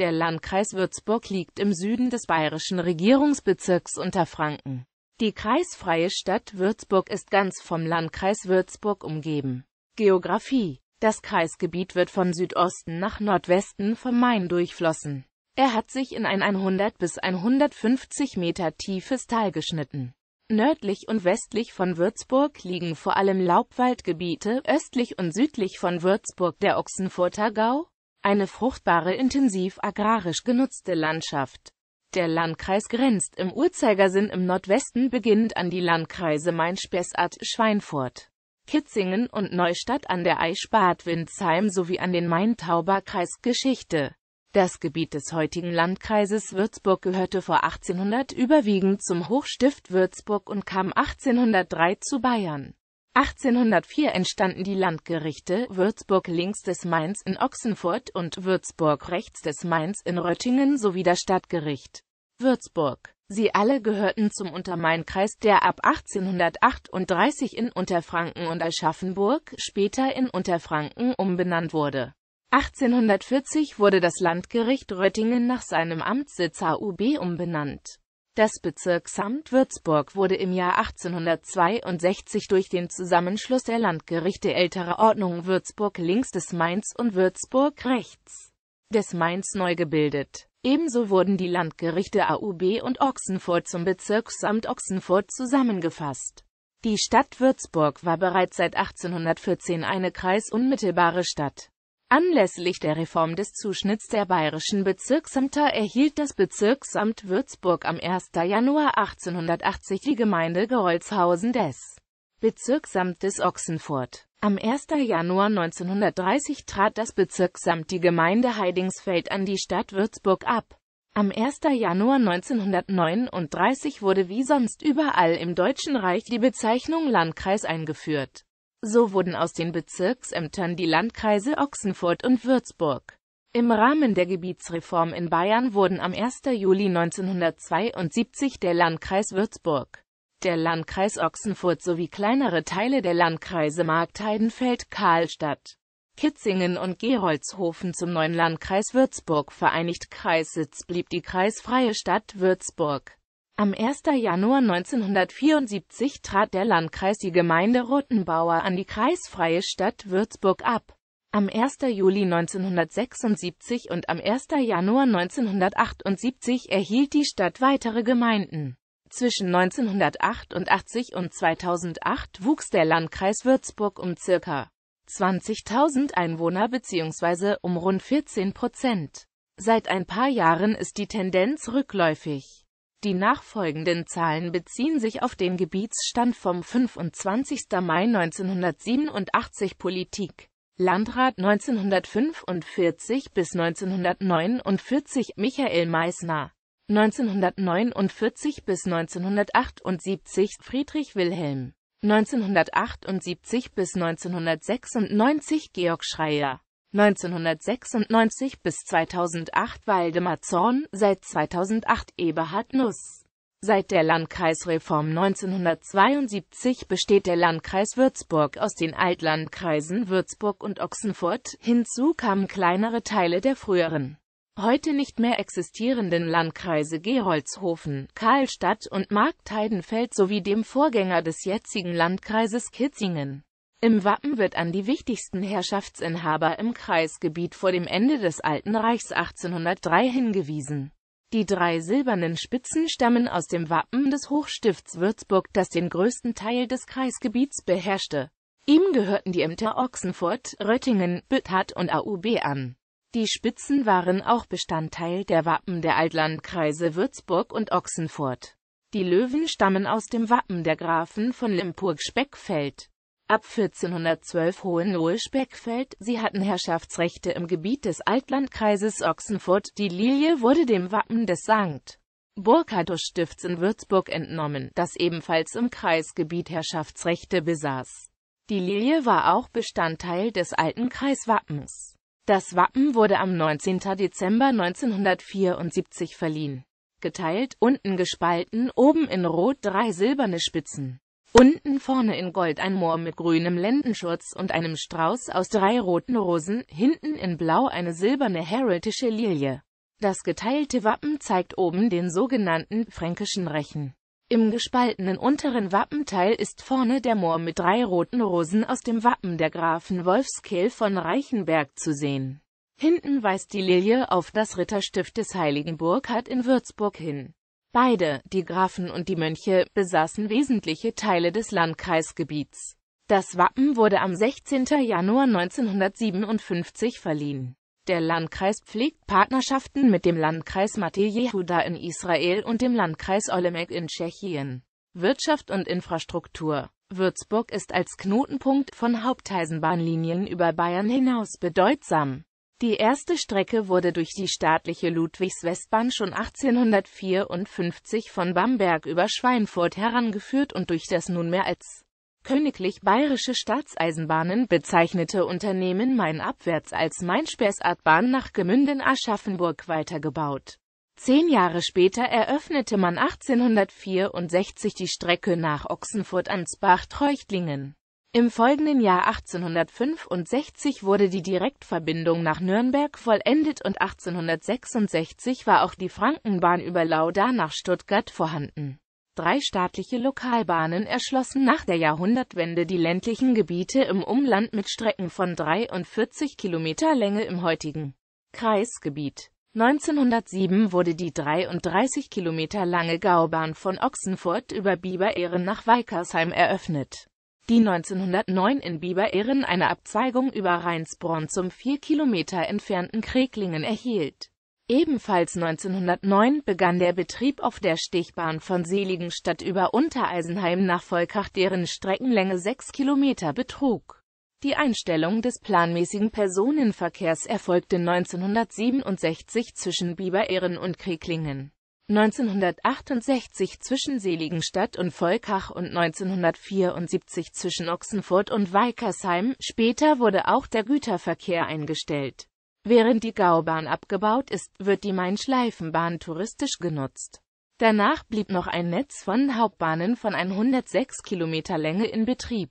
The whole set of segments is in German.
Der Landkreis Würzburg liegt im Süden des bayerischen Regierungsbezirks Unterfranken. Die kreisfreie Stadt Würzburg ist ganz vom Landkreis Würzburg umgeben. Geografie Das Kreisgebiet wird von Südosten nach Nordwesten vom Main durchflossen. Er hat sich in ein 100 bis 150 Meter tiefes Tal geschnitten. Nördlich und westlich von Würzburg liegen vor allem Laubwaldgebiete, östlich und südlich von Würzburg der Ochsenfurter Gau, eine fruchtbare, intensiv agrarisch genutzte Landschaft. Der Landkreis grenzt im Uhrzeigersinn im Nordwesten beginnend an die Landkreise Main-Spessart, Schweinfurt, Kitzingen und Neustadt an der Eichsbad Windsheim sowie an den Main-Tauber-Kreis Geschichte. Das Gebiet des heutigen Landkreises Würzburg gehörte vor 1800 überwiegend zum Hochstift Würzburg und kam 1803 zu Bayern. 1804 entstanden die Landgerichte Würzburg links des Mainz in Ochsenfurt und Würzburg rechts des Mainz in Röttingen sowie das Stadtgericht Würzburg. Sie alle gehörten zum Untermainkreis, der ab 1838 in Unterfranken und Aschaffenburg, später in Unterfranken umbenannt wurde. 1840 wurde das Landgericht Röttingen nach seinem Amtssitz HUB umbenannt. Das Bezirksamt Würzburg wurde im Jahr 1862 durch den Zusammenschluss der Landgerichte älterer Ordnung Würzburg links des Mainz und Würzburg rechts des Mainz neu gebildet. Ebenso wurden die Landgerichte AUB und Ochsenfurt zum Bezirksamt Ochsenfurt zusammengefasst. Die Stadt Würzburg war bereits seit 1814 eine kreisunmittelbare Stadt. Anlässlich der Reform des Zuschnitts der bayerischen Bezirksämter erhielt das Bezirksamt Würzburg am 1. Januar 1880 die Gemeinde Gerolzhausen des Bezirksamtes Ochsenfurt. Am 1. Januar 1930 trat das Bezirksamt die Gemeinde Heidingsfeld an die Stadt Würzburg ab. Am 1. Januar 1939 wurde wie sonst überall im Deutschen Reich die Bezeichnung Landkreis eingeführt so wurden aus den Bezirksämtern die Landkreise Ochsenfurt und Würzburg. Im Rahmen der Gebietsreform in Bayern wurden am 1. Juli 1972 der Landkreis Würzburg, der Landkreis Ochsenfurt sowie kleinere Teile der Landkreise Marktheidenfeld, Karlstadt, Kitzingen und Gerolzhofen zum neuen Landkreis Würzburg vereinigt. Kreissitz blieb die kreisfreie Stadt Würzburg. Am 1. Januar 1974 trat der Landkreis die Gemeinde Rottenbauer an die kreisfreie Stadt Würzburg ab. Am 1. Juli 1976 und am 1. Januar 1978 erhielt die Stadt weitere Gemeinden. Zwischen 1988 und 2008 wuchs der Landkreis Würzburg um ca. 20.000 Einwohner bzw. um rund 14 Prozent. Seit ein paar Jahren ist die Tendenz rückläufig. Die nachfolgenden Zahlen beziehen sich auf den Gebietsstand vom 25. Mai 1987 Politik. Landrat 1945 bis 1949 Michael Meisner. 1949 bis 1978 Friedrich Wilhelm 1978 bis 1996 Georg Schreier 1996 bis 2008 Waldemar Zorn, seit 2008 Eberhard Nuss. Seit der Landkreisreform 1972 besteht der Landkreis Würzburg aus den Altlandkreisen Würzburg und Ochsenfurt, hinzu kamen kleinere Teile der früheren, heute nicht mehr existierenden Landkreise Geholzhofen, Karlstadt und Marktheidenfeld sowie dem Vorgänger des jetzigen Landkreises Kitzingen. Im Wappen wird an die wichtigsten Herrschaftsinhaber im Kreisgebiet vor dem Ende des Alten Reichs 1803 hingewiesen. Die drei silbernen Spitzen stammen aus dem Wappen des Hochstifts Würzburg, das den größten Teil des Kreisgebiets beherrschte. Ihm gehörten die Ämter Ochsenfurt, Röttingen, Bütthard und AUB an. Die Spitzen waren auch Bestandteil der Wappen der Altlandkreise Würzburg und Ochsenfurt. Die Löwen stammen aus dem Wappen der Grafen von limpurg speckfeld ab 1412 Hohenlohe-Speckfeld, sie hatten Herrschaftsrechte im Gebiet des Altlandkreises Ochsenfurt, die Lilie wurde dem Wappen des St. Burkato-Stifts in Würzburg entnommen, das ebenfalls im Kreisgebiet Herrschaftsrechte besaß. Die Lilie war auch Bestandteil des alten Kreiswappens. Das Wappen wurde am 19. Dezember 1974 verliehen. Geteilt, unten gespalten, oben in Rot drei silberne Spitzen. Unten vorne in Gold ein Moor mit grünem Lendenschutz und einem Strauß aus drei roten Rosen, hinten in Blau eine silberne heraldische Lilie. Das geteilte Wappen zeigt oben den sogenannten fränkischen Rechen. Im gespaltenen unteren Wappenteil ist vorne der Moor mit drei roten Rosen aus dem Wappen der Grafen Wolfskehl von Reichenberg zu sehen. Hinten weist die Lilie auf das Ritterstift des heiligen Burkhardt in Würzburg hin. Beide, die Grafen und die Mönche, besaßen wesentliche Teile des Landkreisgebiets. Das Wappen wurde am 16. Januar 1957 verliehen. Der Landkreis pflegt Partnerschaften mit dem Landkreis Mate Yehuda in Israel und dem Landkreis Olomouc in Tschechien. Wirtschaft und Infrastruktur Würzburg ist als Knotenpunkt von Haupteisenbahnlinien über Bayern hinaus bedeutsam. Die erste Strecke wurde durch die staatliche Ludwigswestbahn schon 1854 von Bamberg über Schweinfurt herangeführt und durch das nunmehr als Königlich Bayerische Staatseisenbahnen bezeichnete Unternehmen Main abwärts als main spessart nach Gemünden-Aschaffenburg weitergebaut. Zehn Jahre später eröffnete man 1864 die Strecke nach Ochsenfurt-Ansbach-Treuchtlingen. Im folgenden Jahr 1865 wurde die Direktverbindung nach Nürnberg vollendet und 1866 war auch die Frankenbahn über Lauda nach Stuttgart vorhanden. Drei staatliche Lokalbahnen erschlossen nach der Jahrhundertwende die ländlichen Gebiete im Umland mit Strecken von 43 Kilometer Länge im heutigen Kreisgebiet. 1907 wurde die 33 Kilometer lange Gaubahn von Ochsenfurt über biber ehren nach Weikersheim eröffnet die 1909 in Biebereren eine Abzweigung über Rheinsbronn zum vier Kilometer entfernten Kreklingen erhielt. Ebenfalls 1909 begann der Betrieb auf der Stichbahn von Seligenstadt über Untereisenheim nach Volkach, deren Streckenlänge sechs Kilometer betrug. Die Einstellung des planmäßigen Personenverkehrs erfolgte 1967 zwischen Biebereren und Kreklingen. 1968 zwischen Seligenstadt und Volkach und 1974 zwischen Ochsenfurt und Weikersheim, später wurde auch der Güterverkehr eingestellt. Während die Gaubahn abgebaut ist, wird die Main-Schleifenbahn touristisch genutzt. Danach blieb noch ein Netz von Hauptbahnen von 106 Kilometer Länge in Betrieb.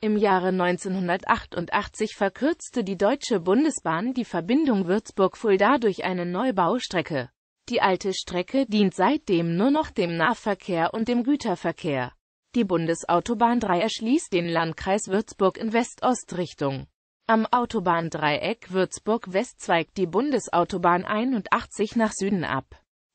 Im Jahre 1988 verkürzte die Deutsche Bundesbahn die Verbindung Würzburg-Fulda durch eine Neubaustrecke. Die alte Strecke dient seitdem nur noch dem Nahverkehr und dem Güterverkehr. Die Bundesautobahn 3 erschließt den Landkreis Würzburg in West-Ost-Richtung. Am Autobahndreieck Würzburg-West zweigt die Bundesautobahn 81 nach Süden ab.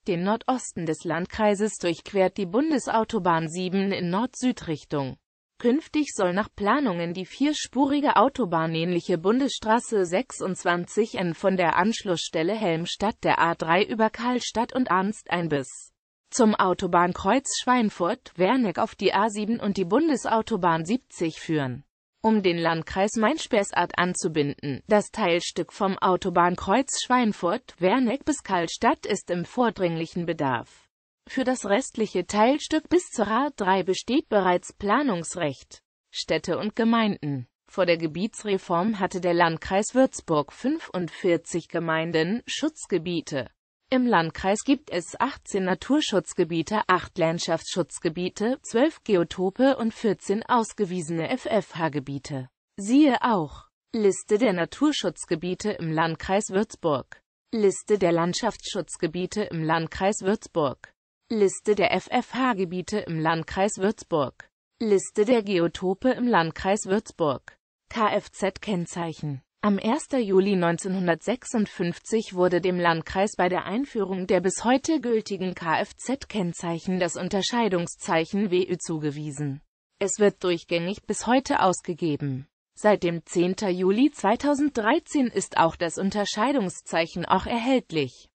Den Nordosten des Landkreises durchquert die Bundesautobahn 7 in Nord-Süd-Richtung. Künftig soll nach Planungen die vierspurige autobahnähnliche Bundesstraße 26 N von der Anschlussstelle Helmstadt der A3 über Karlstadt und Arnst ein bis zum Autobahnkreuz Schweinfurt-Werneck auf die A7 und die Bundesautobahn 70 führen. Um den Landkreis Main-Spessart anzubinden, das Teilstück vom Autobahnkreuz Schweinfurt-Werneck bis Karlstadt ist im vordringlichen Bedarf. Für das restliche Teilstück bis zur A3 besteht bereits Planungsrecht. Städte und Gemeinden Vor der Gebietsreform hatte der Landkreis Würzburg 45 Gemeinden, Schutzgebiete. Im Landkreis gibt es 18 Naturschutzgebiete, 8 Landschaftsschutzgebiete, 12 Geotope und 14 ausgewiesene FFH-Gebiete. Siehe auch Liste der Naturschutzgebiete im Landkreis Würzburg Liste der Landschaftsschutzgebiete im Landkreis Würzburg Liste der FFH-Gebiete im Landkreis Würzburg Liste der Geotope im Landkreis Würzburg Kfz-Kennzeichen am 1. Juli 1956 wurde dem Landkreis bei der Einführung der bis heute gültigen Kfz-Kennzeichen das Unterscheidungszeichen WÖ zugewiesen. Es wird durchgängig bis heute ausgegeben. Seit dem 10. Juli 2013 ist auch das Unterscheidungszeichen auch erhältlich.